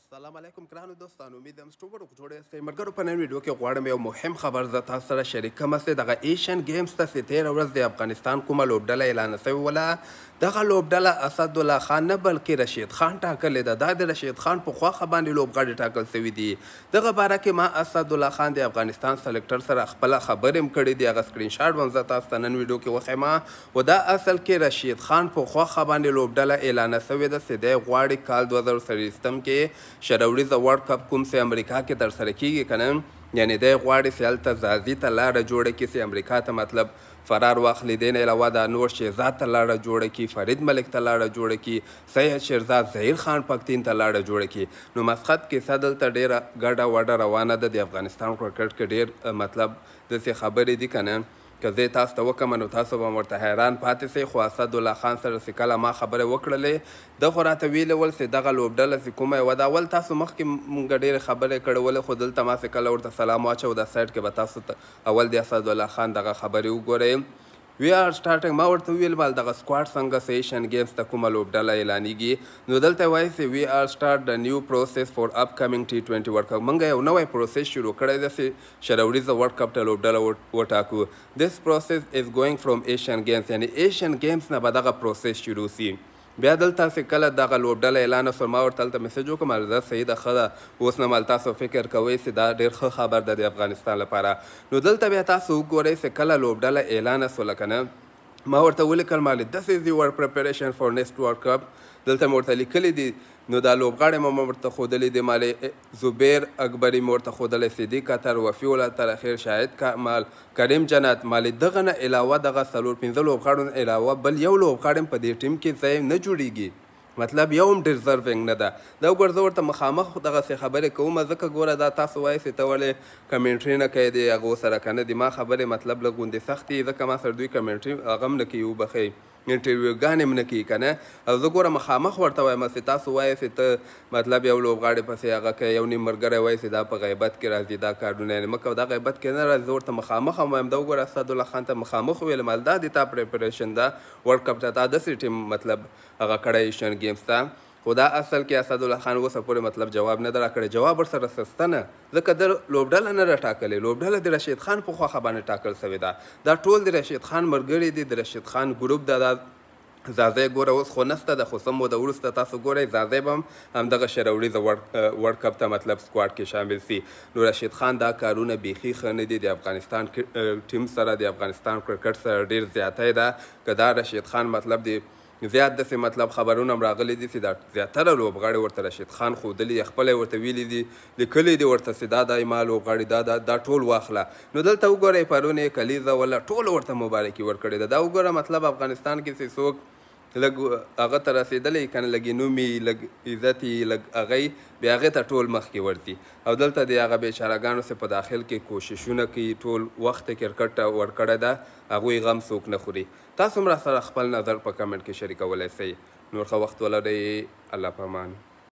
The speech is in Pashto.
السلام علیکم ګرانو دوستانو امید هم ستاسو ورو جوړه سي مرګرو په نن ویډیو کې غواړم یو مهم خبر زه تاسو سره شریک کوم چې دغه ایشین گیمز ته ستیر ورځ د افغانستان کومه لوبډله اعلان شوی ولا دغه لوبډله اسد الله خان نه بلکې رشید خان ټاکلې ده دا د رشید خان په خوا خبرې لوبغاړي ټاکل شوی دي دغه باره کې ما اسد الله خان د افغانستان سلیکټر سره خپل خبرې هم کړې دي هغه سکرین شاټ ونځ تاسو ته نن ویډیو کې وخېما ودا اصل کې رشید خان په خوا خبرې لوبډله اعلان شوی ده چې د غواړي کال 2023 کې شروریزه ورلد کپ کوم سي امریکا کې در سره کیږي کنه یعنی دی غواړي چې هلته زازي ته لاره جوړه کړي چې امریکا ته مطلب فرار واخلي دین علاوه دا نور شهزاد ته لاره جوړه کی فرید ملک ته لاره جوړه کی سید شیرزاد ظهیر خان پکتین ته لاره جوړه کی نو مسقط کې صدل ته ډیره ګډه وډه روانه ده د افغانستان کرکټ کې ډیر مطلب د خبرې دي کنه که زه تاسو ته وکم نو تاسو به ورته حیران پاتې سئ خو اسدالله خان سره چې کله ما خبرې وکړلې د خو راته ویلې ول چې دغه لوبډله چې کومه یې وه دا ول تاسو مخکې مونږ ډېرې خبرې کړې ولې خو دلته ما چې کله ورته سلام واچو دا سایډ کې به تاسو ته اول د اسدالله خان دغه خبرې وګورئ وی آر سٹارټینګ ما ورته ویل مال دغه سکواډ څنګه سیشن گیمز ته کومه لوبډله اعلانیږي نو دلته وایي چې وی آر سټارټ د نیو پروسس فور اپکمینګ ټي 20 ورلډ کپ موږ یو نوی پروسس شروع کړی دی چې شروریزه ورلډ کپ ته لوبډله وټاکو دیس پروسس از ګوینګ فرام ایشین ګیمز یعنی ایشین ګیمز نه به دغه پروسس شروع شي بیا دلته چې کله دغه لوبډله اعلان وسول ما ورته هلته مسیج وکړم الزه صحیح ده ښه ده اوس نه مال تاسو فکر کوئ چې دا ډېر ښه خبر ده د افغانستان لپاره نو دلته بیا تاسو وګورئ چې کله لوبډله اعلان وسوله که نه ما ورته ولیکل ما دس از یور پریپریشن فار نیکسټ ورلډ کپ دلته مې ورته لیکلي دي نو دا لوبغاړي مو ورته خودلې د مالې زبیر اکبري مورته خودلې صدیق اتر وفی ولا تر خیر شاهد کمال کریم جنات مالې دغه نه علاوه دغه سلور پنځه لوبغاړو علاوه بل یو لوبغاړي په دې ټیم کې ځای نه جوړیږي مطلب یو هم ډیزرونګ نه ده دا ګورځ ورته مخامخ دغه څه خبره کوم ځکه ګوره دا تاسو وایي چې ته ولې کمنټري نه کوي د هغو سره کنه د ما خبرې مطلب لږ غوندې سختې ځکه ما سره دوی کمنټري هغه هم نه کوي وبښئ انټرویوګانې هم نه کوي که نه او زه ګورم مخامخ ورته وایم چې تاسو وایې چې ته مطلب یو لوبغاړی پسې هغه که یو نیم ملګری وایي چې دا په غیبت کې راځي دا کارډونه یې مه کوه دا غیبت کې نه راځي زه ورته مخامخ هم وایم دا وګوره اسدالله خان ته مخامخ ویلم دا د تا پریپریشن ده ورلډ کپ ته تا داسې ټیم مطلب هغه کړی شن ګیمز ته خو دا اصل کې اسدالله خان اوسه پورې مطلب جواب نه درا کړی جواب ورسره سسته نه ځکه در لوبډله نه راټاکلې لوبډله د رشید خان په خواخه باندې ټاکل سوې ده دا ټول د رشید خان ملګري دي د رشید خان ګروپ دا زازه ګوره اوس خو نسته د خو سم مو د وروسته تاسو ګورئ زازه به هم همدغه شروړي د ورلډ کپ ته مطلب سکواډ کې شامل سي نو رشید خان دا کارونه بیخي ښه نه دي د افغانستان ټیم سره د افغانستان کرکټ سره ډیر زیاتی ده که دا رشید خان مطلب دی زیات داسې مطلب خبرونه هم راغلي دي چې دا زیاتره لوبغاړي ورته رشید خان ښودلي خپله ورته ویلي دي لیکلي دي ورته چې دا دا ما لوبغاړي دا دا دا ټول واخله نو دلته وګورئ پرون یې کلیزه ولا ټول ورته مبارکي ورکړې ده دا وګوره مطلب افغانستان کې چې څوک لګ هغه تر رسیدلې کنه لګي نومي لګ عزت لګ اغه بیا هغه ته ټول مخ کې ورتي او دلته د هغه بیچارهګانو سه په داخل کې کوششونه کوي ټول وخت کرکټ ورکړه ده هغه غم سوک نه خوري تاسو مرا سره خپل نظر په کمنټ کې شریکولای شئ نور خو وخت ولرئ الله پامان